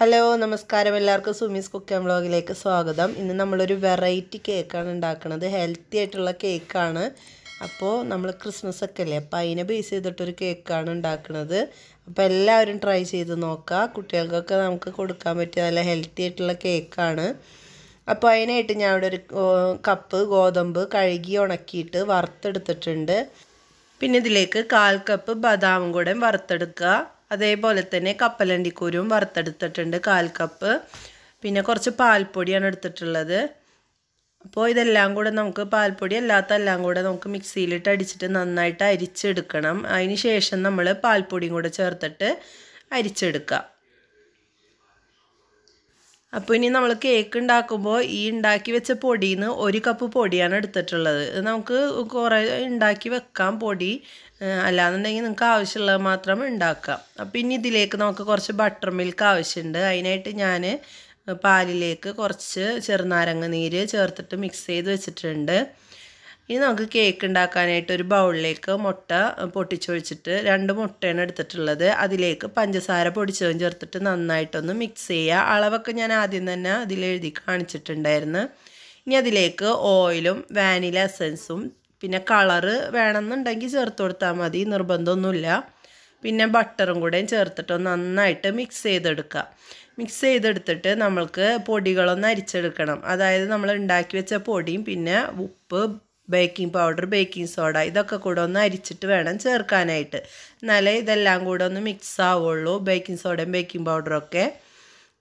hello നമസ്കാരം എല്ലാവർക്കും Sumi's cooking വ്ളോഗിലേക്ക് സ്വാഗതം ഇന്ന് നമ്മളൊരു വെറൈറ്റി കേക്കാണ് ഉണ്ടാക്കുന്നത് ഹെൽത്തി ആയിട്ടുള്ള കേക്കാണ് അപ്പോൾ നമ്മൾ ക്രിസ്മസ് ഒക്കെ അല്ലേ അപ്പോൾ അതിനെ ബേസ് ചെയ്തിട്ടൊരു കേക്കാണ് ഉണ്ടാക്കുന്നത് അപ്പോൾ എല്ലാവരും ട്രൈ ചെയ്ത് നോക്കുക കുട്ടികൾക്കൊക്കെ നമുക്ക് കൊടുക്കാൻ പറ്റിയ നല്ല ഹെൽത്തി ആയിട്ടുള്ള കേക്കാണ് അപ്പോൾ അതിനായിട്ട് ഞാൻ ഇവിടെ ഒരു കപ്പ് ഗോതമ്പ് കഴുകി ഉണക്കിയിട്ട് വറുത്തെടുത്തിട്ടുണ്ട് പിന്നെ ഇതിലേക്ക് കാൽ കപ്പ് ബദാമും കൂടെ വറുത്തെടുക്കുക അതേപോലെ തന്നെ കപ്പലണ്ടിക്കൂരും വറുത്തെടുത്തിട്ടുണ്ട് കാൽ കപ്പ് പിന്നെ കുറച്ച് പാൽപ്പൊടിയാണ് എടുത്തിട്ടുള്ളത് അപ്പോൾ ഇതെല്ലാം കൂടെ നമുക്ക് പാൽപ്പൊടി അല്ലാത്ത എല്ലാം കൂടെ നമുക്ക് മിക്സിയിലിട്ട് അടിച്ചിട്ട് നന്നായിട്ട് അരിച്ചെടുക്കണം അതിന് ശേഷം നമ്മൾ പാൽപ്പൊടിയും കൂടെ ചേർത്തിട്ട് അരിച്ചെടുക്കുക അപ്പോൾ ഇനി നമ്മൾ കേക്ക് ഉണ്ടാക്കുമ്പോൾ ഈ ഉണ്ടാക്കി വെച്ച പൊടിയിൽ നിന്ന് ഒരു കപ്പ് പൊടിയാണ് എടുത്തിട്ടുള്ളത് നമുക്ക് കുറേ ഉണ്ടാക്കി വെക്കാം പൊടി അല്ലാന്നുണ്ടെങ്കിൽ നിങ്ങൾക്ക് ആവശ്യമുള്ളത് മാത്രം ഉണ്ടാക്കാം അപ്പോൾ ഇനി ഇതിലേക്ക് നമുക്ക് കുറച്ച് ബട്ടർ മിൽക്ക് ആവശ്യമുണ്ട് അതിനായിട്ട് ഞാൻ പാലിലേക്ക് കുറച്ച് ചെറുനാരങ്ങ നീര് ചേർത്തിട്ട് മിക്സ് ചെയ്ത് വെച്ചിട്ടുണ്ട് ഇനി നമുക്ക് കേക്ക് ഉണ്ടാക്കാനായിട്ട് ഒരു ബൗളിലേക്ക് മുട്ട പൊട്ടിച്ചൊഴിച്ചിട്ട് രണ്ട് മുട്ടയാണ് എടുത്തിട്ടുള്ളത് അതിലേക്ക് പഞ്ചസാര പൊടിച്ചതും ചേർത്തിട്ട് നന്നായിട്ടൊന്ന് മിക്സ് ചെയ്യുക അളവൊക്കെ ഞാൻ ആദ്യം തന്നെ അതിലെഴുതി കാണിച്ചിട്ടുണ്ടായിരുന്നു ഇനി അതിലേക്ക് ഓയിലും വാനില എസൻസും പിന്നെ കളറ് വേണമെന്നുണ്ടെങ്കിൽ ചേർത്ത് കൊടുത്താൽ മതി നിർബന്ധമൊന്നുമില്ല പിന്നെ ബട്ടറും കൂടെയും ചേർത്തിട്ട് നന്നായിട്ട് മിക്സ് ചെയ്തെടുക്കുക മിക്സ് ചെയ്തെടുത്തിട്ട് നമ്മൾക്ക് പൊടികളൊന്ന് അരിച്ചെടുക്കണം അതായത് നമ്മൾ ഉണ്ടാക്കി വെച്ച പൊടിയും പിന്നെ ഉപ്പ് ബേക്കിംഗ് പൗഡർ ബേക്കിംഗ് സോഡ ഇതൊക്കെ കൂടെ ഒന്ന് അരിച്ചിട്ട് വേണം ചേർക്കാനായിട്ട് എന്നാലേ ഇതെല്ലാം കൂടെ ഒന്ന് മിക്സ് ആവുള്ളൂ ബേക്കിംഗ് സോഡയും ബേക്കിംഗ് പൗഡറും ഒക്കെ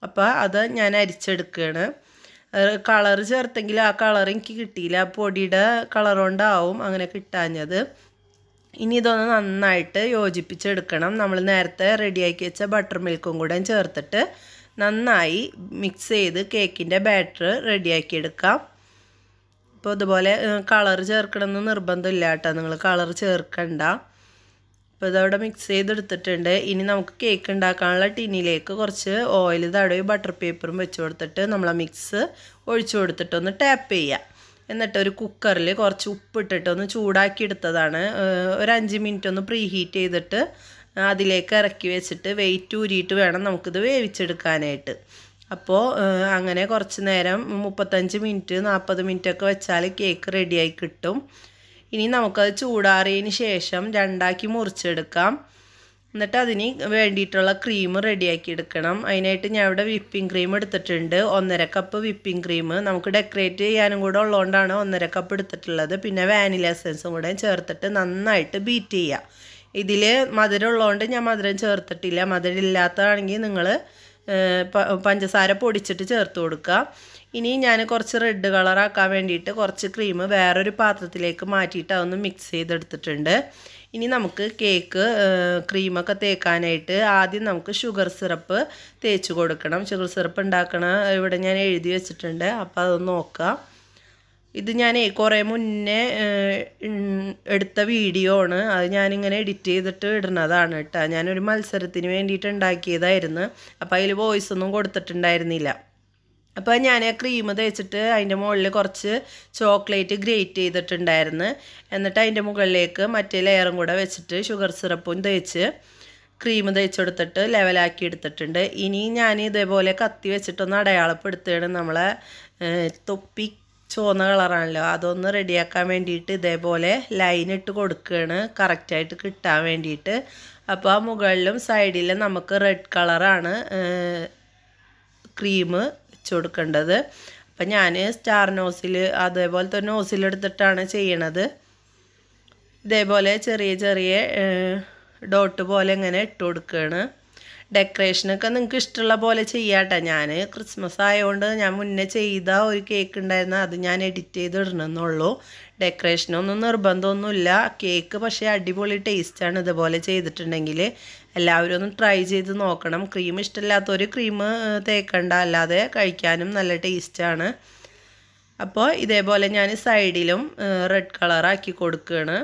അപ്പോൾ അത് ഞാൻ അരിച്ചെടുക്കുകയാണ് കളർ ചേർത്തെങ്കിൽ ആ കളർ എനിക്ക് കിട്ടിയില്ല പൊടിയുടെ കളർ കൊണ്ടാവും അങ്ങനെ കിട്ടാഞ്ഞത് ഇനി ഇതൊന്ന് നന്നായിട്ട് യോജിപ്പിച്ചെടുക്കണം നമ്മൾ നേരത്തെ റെഡിയാക്കി വെച്ച ബട്ടർ മിൽക്കും കൂടെ ചേർത്തിട്ട് നന്നായി മിക്സ് ചെയ്ത് കേക്കിൻ്റെ ബാറ്റർ റെഡിയാക്കിയെടുക്കാം അപ്പോൾ ഇതുപോലെ കളർ ചേർക്കണമെന്ന് നിർബന്ധമില്ല കേട്ടോ നിങ്ങൾ കളർ ചേർക്കണ്ട അപ്പോൾ ഇതവിടെ മിക്സ് ചെയ്തെടുത്തിട്ടുണ്ട് ഇനി നമുക്ക് കേക്ക് ഉണ്ടാക്കാനുള്ള ടിന്നിലേക്ക് കുറച്ച് ഓയിൽ തടവി ബട്ടർ പേപ്പറും വെച്ച് കൊടുത്തിട്ട് നമ്മൾ മിക്സ് ഒഴിച്ചു കൊടുത്തിട്ട് ഒന്ന് ടാപ്പ് ചെയ്യുക എന്നിട്ട് ഒരു കുക്കറിൽ കുറച്ച് ഉപ്പിട്ടിട്ട് ഒന്ന് ചൂടാക്കി എടുത്തതാണ് ഒരു അഞ്ച് മിനിറ്റ് ഒന്ന് പ്രീ ഹീറ്റ് ചെയ്തിട്ട് അതിലേക്ക് ഇറക്കി വെച്ചിട്ട് വെയിറ്റ് ഊരിയിട്ട് വേണം നമുക്കിത് വേവിച്ചെടുക്കാനായിട്ട് അപ്പോൾ അങ്ങനെ കുറച്ച് നേരം മുപ്പത്തഞ്ച് മിനിറ്റ് നാൽപ്പത് ഒക്കെ വെച്ചാൽ കേക്ക് റെഡിയായി കിട്ടും ഇനി നമുക്കത് ചൂടാറിയതിന് ശേഷം രണ്ടാക്കി മുറിച്ചെടുക്കാം എന്നിട്ട് അതിന് വേണ്ടിയിട്ടുള്ള ക്രീം റെഡിയാക്കി എടുക്കണം അതിനായിട്ട് ഞാൻ ഇവിടെ വിപ്പിംഗ് ക്രീം എടുത്തിട്ടുണ്ട് ഒന്നര കപ്പ് വിപ്പിംഗ് ക്രീം നമുക്ക് ഡെക്കറേറ്റ് ചെയ്യാനും കൂടെ ഉള്ളതുകൊണ്ടാണ് ഒന്നര കപ്പ് എടുത്തിട്ടുള്ളത് പിന്നെ വാനില എസൻസും കൂടെ ചേർത്തിട്ട് നന്നായിട്ട് ബീറ്റ് ചെയ്യുക ഇതിൽ മധുരം ഉള്ളതുകൊണ്ട് ഞാൻ മധുരം ചേർത്തിട്ടില്ല മധുരം ഇല്ലാത്തതാണെങ്കിൽ നിങ്ങൾ പഞ്ചസാര പൊടിച്ചിട്ട് ചേർത്ത് കൊടുക്കുക ഇനി ഞാൻ കുറച്ച് റെഡ് കളറാക്കാൻ വേണ്ടിയിട്ട് കുറച്ച് ക്രീം വേറൊരു പാത്രത്തിലേക്ക് മാറ്റിയിട്ട് അതൊന്ന് മിക്സ് ചെയ്തെടുത്തിട്ടുണ്ട് ഇനി നമുക്ക് കേക്ക് ക്രീമൊക്കെ തേക്കാനായിട്ട് ആദ്യം നമുക്ക് ഷുഗർ സിറപ്പ് തേച്ച് കൊടുക്കണം ഷുഗർ സിറപ്പ് ഉണ്ടാക്കണ ഇവിടെ ഞാൻ എഴുതി വെച്ചിട്ടുണ്ട് അപ്പോൾ അതൊന്ന് നോക്കുക ഇത് ഞാൻ കുറേ മുന്നേ എടുത്ത വീഡിയോ ആണ് അത് ഞാനിങ്ങനെ എഡിറ്റ് ചെയ്തിട്ട് ഇടുന്നതാണ് കേട്ടോ ഞാനൊരു മത്സരത്തിന് വേണ്ടിയിട്ട് ഉണ്ടാക്കിയതായിരുന്നു അപ്പോൾ അതിൽ വോയിസ് ഒന്നും കൊടുത്തിട്ടുണ്ടായിരുന്നില്ല അപ്പോൾ ഞാൻ ആ ക്രീം തേച്ചിട്ട് അതിൻ്റെ മുകളിൽ കുറച്ച് ചോക്ലേറ്റ് ഗ്രേറ്റ് ചെയ്തിട്ടുണ്ടായിരുന്നു എന്നിട്ട് അതിൻ്റെ മുകളിലേക്ക് മറ്റേ ലെയറും കൂടെ വെച്ചിട്ട് ഷുഗർ സിറപ്പും തേച്ച് ക്രീം തേച്ചെടുത്തിട്ട് ലെവലാക്കി എടുത്തിട്ടുണ്ട് ഇനി ഞാൻ ഇതേപോലെ കത്തി വെച്ചിട്ടൊന്ന് അടയാളപ്പെടുത്തുകയാണ് നമ്മളെ തൊപ്പി ചുവന്ന കളറാണല്ലോ അതൊന്ന് റെഡിയാക്കാൻ വേണ്ടിയിട്ട് ഇതേപോലെ ലൈൻ ഇട്ട് കൊടുക്കുകയാണ് കറക്റ്റായിട്ട് കിട്ടാൻ വേണ്ടിയിട്ട് അപ്പോൾ ആ മുകളിലും സൈഡിലും നമുക്ക് റെഡ് കളറാണ് ക്രീം വെച്ച് കൊടുക്കേണ്ടത് അപ്പം ഞാൻ സ്റ്റാർ നോസിൽ അതേപോലത്തെ നോസിലെടുത്തിട്ടാണ് ചെയ്യണത് ഇതേപോലെ ചെറിയ ചെറിയ ഡോട്ട് പോലെ ഇങ്ങനെ ഇട്ട് കൊടുക്കുകയാണ് ഡെക്കറേഷനൊക്കെ നിങ്ങൾക്ക് ഇഷ്ടമുള്ള പോലെ ചെയ്യാട്ടോ ഞാൻ ക്രിസ്മസ് ആയതുകൊണ്ട് ഞാൻ മുന്നേ ചെയ്ത ഒരു കേക്ക് ഉണ്ടായിരുന്നു അത് ഞാൻ എഡിറ്റ് ചെയ്ത് ഇടണമെന്നുള്ളൂ ഡെക്കറേഷനൊന്നും നിർബന്ധമൊന്നുമില്ല കേക്ക് പക്ഷേ അടിപൊളി ടേസ്റ്റാണ് ഇതുപോലെ ചെയ്തിട്ടുണ്ടെങ്കിൽ എല്ലാവരും ഒന്ന് ട്രൈ ചെയ്ത് നോക്കണം ക്രീം ഇഷ്ടമില്ലാത്തൊരു ക്രീം തേക്കണ്ട അല്ലാതെ കഴിക്കാനും നല്ല ടേസ്റ്റാണ് അപ്പോൾ ഇതേപോലെ ഞാൻ സൈഡിലും റെഡ് കളറാക്കി കൊടുക്കുകയാണ്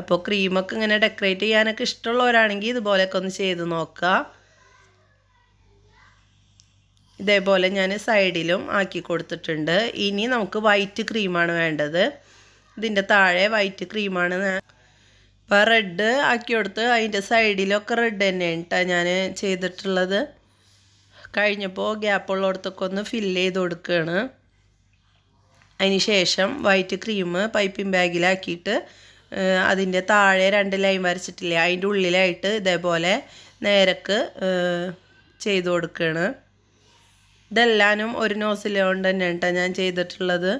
അപ്പോൾ ക്രീമൊക്കെ ഇങ്ങനെ ഡെക്കറേറ്റ് ചെയ്യാനൊക്കെ ഇഷ്ടമുള്ളവരാണെങ്കിൽ ഇതുപോലെയൊക്കെ ഒന്ന് ചെയ്ത് നോക്കുക ഇതേപോലെ ഞാൻ സൈഡിലും ആക്കി കൊടുത്തിട്ടുണ്ട് ഇനി നമുക്ക് വൈറ്റ് ക്രീമാണ് വേണ്ടത് ഇതിൻ്റെ താഴെ വൈറ്റ് ക്രീമാണ് ഇപ്പോൾ റെഡ് ആക്കി കൊടുത്ത് അതിൻ്റെ സൈഡിലൊക്കെ റെഡ് തന്നെയാണ് കേട്ടോ ഞാൻ ചെയ്തിട്ടുള്ളത് കഴിഞ്ഞപ്പോൾ ഗ്യാപ്പുള്ളിടത്തൊക്കെ ഒന്ന് ഫില്ല് ചെയ്ത് കൊടുക്കുകയാണ് അതിന് ശേഷം വൈറ്റ് ക്രീം പൈപ്പിംഗ് ബാഗിലാക്കിയിട്ട് അതിൻ്റെ താഴെ രണ്ട് ലൈൻ വരച്ചിട്ടില്ലേ അതിൻ്റെ ഉള്ളിലായിട്ട് ഇതേപോലെ നേരക്ക് ചെയ്തു കൊടുക്കുകയാണ് ഇതെല്ലാനും ഒരു നോസിലുകൊണ്ട് തന്നെ കേട്ടോ ഞാൻ ചെയ്തിട്ടുള്ളത്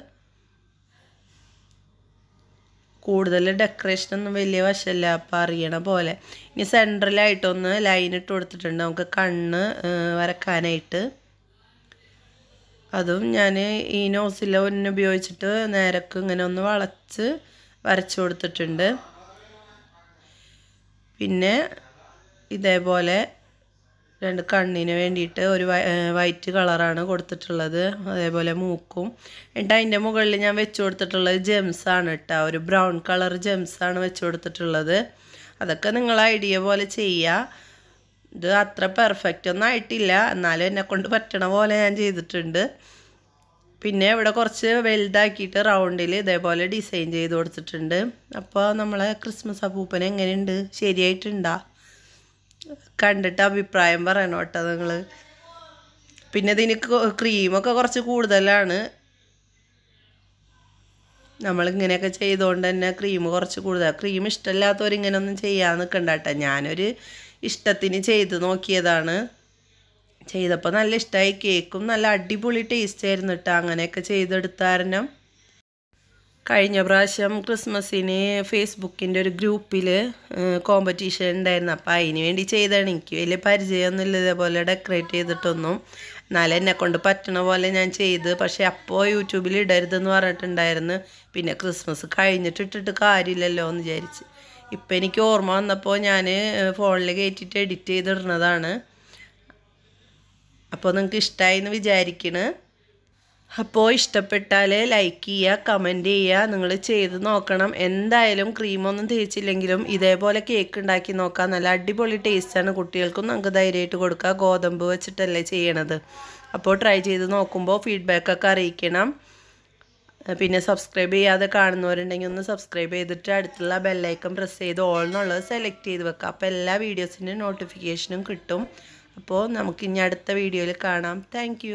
കൂടുതൽ ഡെക്കറേഷനൊന്നും വലിയ വശമല്ല അപ്പം അറിയണ പോലെ ഇനി സെൻറ്ററിലായിട്ടൊന്ന് ലൈൻ ഇട്ട് കൊടുത്തിട്ടുണ്ട് നമുക്ക് കണ്ണ് വരക്കാനായിട്ട് അതും ഞാൻ ഈ നോസില ഒന്ന് ഉപയോഗിച്ചിട്ട് നേരക്ക് ഇങ്ങനെ ഒന്ന് വളച്ച് വരച്ചു കൊടുത്തിട്ടുണ്ട് പിന്നെ ഇതേപോലെ രണ്ട് കണ്ണിന് വേണ്ടിയിട്ട് ഒരു വൈറ്റ് കളറാണ് കൊടുത്തിട്ടുള്ളത് അതേപോലെ മൂക്കും എന്നിട്ട് അതിൻ്റെ മുകളിൽ ഞാൻ വെച്ചു കൊടുത്തിട്ടുള്ളത് ജെംസാണ് കേട്ടോ ഒരു ബ്രൗൺ കളർ ജെംസാണ് വെച്ചു കൊടുത്തിട്ടുള്ളത് അതൊക്കെ നിങ്ങൾ ഐഡിയ പോലെ ചെയ്യുക ഇത് അത്ര പെർഫെക്റ്റ് ഒന്നും ആയിട്ടില്ല എന്നാലും എന്നെ കൊണ്ട് പറ്റണ പോലെ ഞാൻ ചെയ്തിട്ടുണ്ട് പിന്നെ ഇവിടെ കുറച്ച് വലുതാക്കിയിട്ട് റൗണ്ടിൽ ഇതേപോലെ ഡിസൈൻ ചെയ്ത് കൊടുത്തിട്ടുണ്ട് അപ്പോൾ നമ്മളെ ക്രിസ്മസ് അപ്പൂപ്പൻ എങ്ങനെയുണ്ട് ശരിയായിട്ടുണ്ടാ കണ്ടിട്ട് അഭിപ്രായം പറയണം കേട്ടോ നിങ്ങൾ പിന്നെ ഇതിന് ക്രീമൊക്കെ കുറച്ച് കൂടുതലാണ് നമ്മളിങ്ങനെയൊക്കെ ചെയ്തുകൊണ്ട് തന്നെ ക്രീം കുറച്ച് കൂടുതൽ ക്രീം ഇഷ്ടമില്ലാത്തവരിങ്ങനെയൊന്നും ചെയ്യാൻ നിൽക്കണ്ട കേട്ടോ ഞാനൊരു ഇഷ്ടത്തിന് ചെയ്ത് നോക്കിയതാണ് ചെയ്തപ്പോൾ നല്ല ഇഷ്ടമായി കേക്കും നല്ല അടിപൊളി ടേസ്റ്റ് ആയിരുന്നു കേട്ടോ അങ്ങനെയൊക്കെ ചെയ്തെടുത്ത കഴിഞ്ഞ പ്രാവശ്യം ക്രിസ്മസിന് ഫേസ്ബുക്കിൻ്റെ ഒരു ഗ്രൂപ്പിൽ കോമ്പറ്റീഷൻ ഉണ്ടായിരുന്നു അപ്പോൾ അതിന് വേണ്ടി ചെയ്താണ് എനിക്ക് വലിയ പരിചയമൊന്നുമില്ല ഇതേപോലെ ഡെക്കറേറ്റ് ചെയ്തിട്ടൊന്നും എന്നാലും എന്നെ കൊണ്ട് പറ്റണ പോലെ ഞാൻ ചെയ്ത് പക്ഷേ അപ്പോൾ യൂട്യൂബിൽ ഇടരുതെന്ന് പറഞ്ഞിട്ടുണ്ടായിരുന്നു പിന്നെ ക്രിസ്മസ് കഴിഞ്ഞിട്ട് ഇട്ടിട്ട് കാര്യമില്ലല്ലോ എന്ന് വിചാരിച്ച് ഇപ്പം എനിക്ക് ഓർമ്മ വന്നപ്പോൾ ഞാൻ ഫോണിൽ കയറ്റിയിട്ട് എഡിറ്റ് ചെയ്തിടുന്നതാണ് അപ്പോൾ നിങ്ങൾക്ക് ഇഷ്ടമായി എന്ന് വിചാരിക്കണ് അപ്പോൾ ഇഷ്ടപ്പെട്ടാൽ ലൈക്ക് ചെയ്യുക കമൻറ്റ് ചെയ്യുക നിങ്ങൾ ചെയ്ത് നോക്കണം എന്തായാലും ക്രീമൊന്നും തേച്ചില്ലെങ്കിലും ഇതേപോലെ കേക്ക് ഉണ്ടാക്കി നോക്കാം നല്ല അടിപൊളി ടേസ്റ്റാണ് കുട്ടികൾക്കും നമുക്ക് ധൈര്യമായിട്ട് കൊടുക്കുക ഗോതമ്പ് വെച്ചിട്ടല്ലേ ചെയ്യണത് അപ്പോൾ ട്രൈ ചെയ്ത് നോക്കുമ്പോൾ ഫീഡ്ബാക്കൊക്കെ അറിയിക്കണം പിന്നെ സബ്സ്ക്രൈബ് ചെയ്യാതെ കാണുന്നവരുണ്ടെങ്കിൽ ഒന്ന് സബ്സ്ക്രൈബ് ചെയ്തിട്ട് അടുത്തുള്ള ബെല്ലൈക്കൺ പ്രസ് ചെയ്ത് ഓൾ എന്നുള്ളത് സെലക്ട് ചെയ്ത് വെക്കുക അപ്പോൾ എല്ലാ വീഡിയോസിൻ്റെ നോട്ടിഫിക്കേഷനും കിട്ടും അപ്പോൾ നമുക്കിനി അടുത്ത വീഡിയോയിൽ കാണാം താങ്ക്